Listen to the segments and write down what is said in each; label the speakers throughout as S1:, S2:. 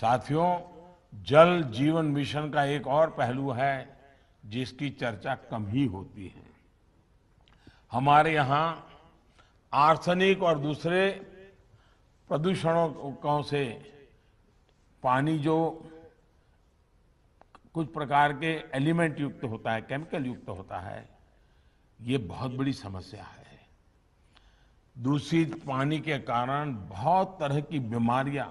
S1: साथियों जल जीवन मिशन का एक और पहलू है जिसकी चर्चा कम ही होती है हमारे यहाँ आर्सनिक और दूसरे प्रदूषणों से पानी जो कुछ प्रकार के एलिमेंट युक्त होता है केमिकल युक्त होता है ये बहुत बड़ी समस्या है दूषित पानी के कारण बहुत तरह की बीमारियां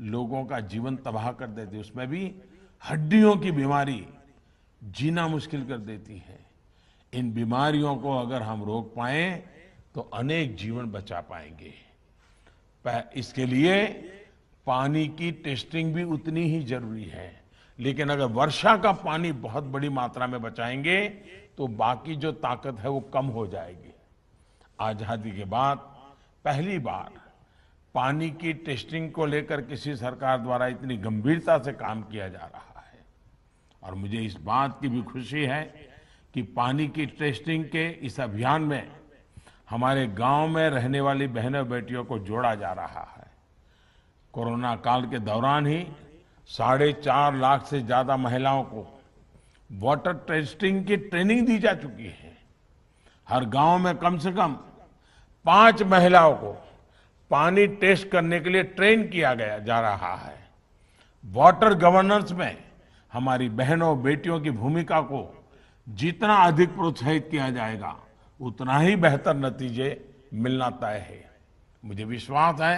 S1: लोगों का जीवन तबाह कर देती है उसमें भी हड्डियों की बीमारी जीना मुश्किल कर देती है इन बीमारियों को अगर हम रोक पाए तो अनेक जीवन बचा पाएंगे इसके लिए पानी की टेस्टिंग भी उतनी ही जरूरी है लेकिन अगर वर्षा का पानी बहुत बड़ी मात्रा में बचाएंगे तो बाकी जो ताकत है वो कम हो जाएगी आजादी के बाद पहली बार पानी की टेस्टिंग को लेकर किसी सरकार द्वारा इतनी गंभीरता से काम किया जा रहा है और मुझे इस बात की भी खुशी है कि पानी की टेस्टिंग के इस अभियान में हमारे गांव में रहने वाली बहनों बेटियों को जोड़ा जा रहा है कोरोना काल के दौरान ही साढ़े चार लाख से ज़्यादा महिलाओं को वाटर टेस्टिंग की ट्रेनिंग दी जा चुकी है हर गांव में कम से कम पांच महिलाओं को पानी टेस्ट करने के लिए ट्रेन किया गया जा रहा है वाटर गवर्नेंस में हमारी बहनों बेटियों की भूमिका को जितना अधिक प्रोत्साहित किया जाएगा उतना ही बेहतर नतीजे मिलना तय है मुझे विश्वास है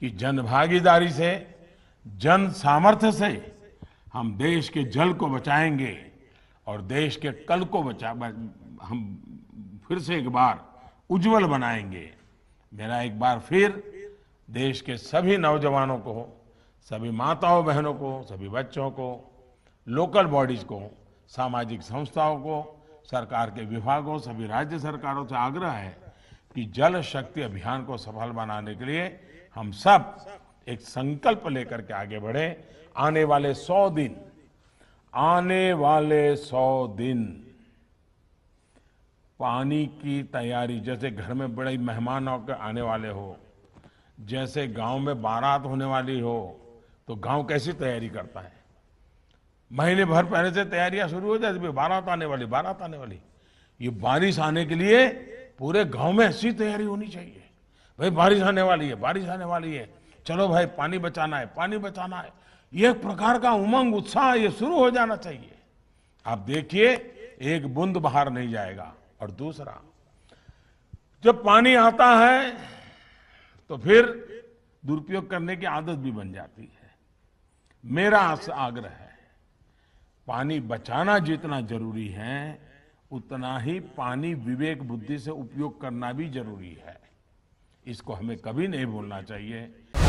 S1: कि जन भागीदारी से जन सामर्थ्य से हम देश के जल को बचाएंगे और देश के कल को बचा हम फिर से एक बार उज्जवल बनाएंगे मेरा एक बार फिर देश के सभी नौजवानों को सभी माताओं बहनों को सभी बच्चों को लोकल बॉडीज को सामाजिक संस्थाओं को सरकार के विभागों सभी राज्य सरकारों से आग्रह है कि जल शक्ति अभियान को सफल बनाने के लिए हम सब एक संकल्प लेकर के आगे बढ़े आने वाले सौ दिन आने वाले सौ दिन पानी की तैयारी जैसे घर में बड़े मेहमान होकर आने वाले हो जैसे गांव में बारात होने वाली हो तो गांव कैसी तैयारी करता है महीने भर पहले से तैयारियां शुरू हो जाती बारात आने वाली बारात आने वाली ये बारिश आने के लिए पूरे गांव में ऐसी तैयारी होनी चाहिए भाई बारिश आने वाली है बारिश आने वाली है चलो भाई पानी बचाना है पानी बचाना है ये एक प्रकार का उमंग उत्साह ये शुरू हो जाना चाहिए आप देखिए एक बूंद बाहर नहीं जाएगा और दूसरा जब पानी आता है तो फिर दुरुपयोग करने की आदत भी बन जाती है मेरा आग्रह है पानी बचाना जितना जरूरी है उतना ही पानी विवेक बुद्धि से उपयोग करना भी जरूरी है इसको हमें कभी नहीं भूलना चाहिए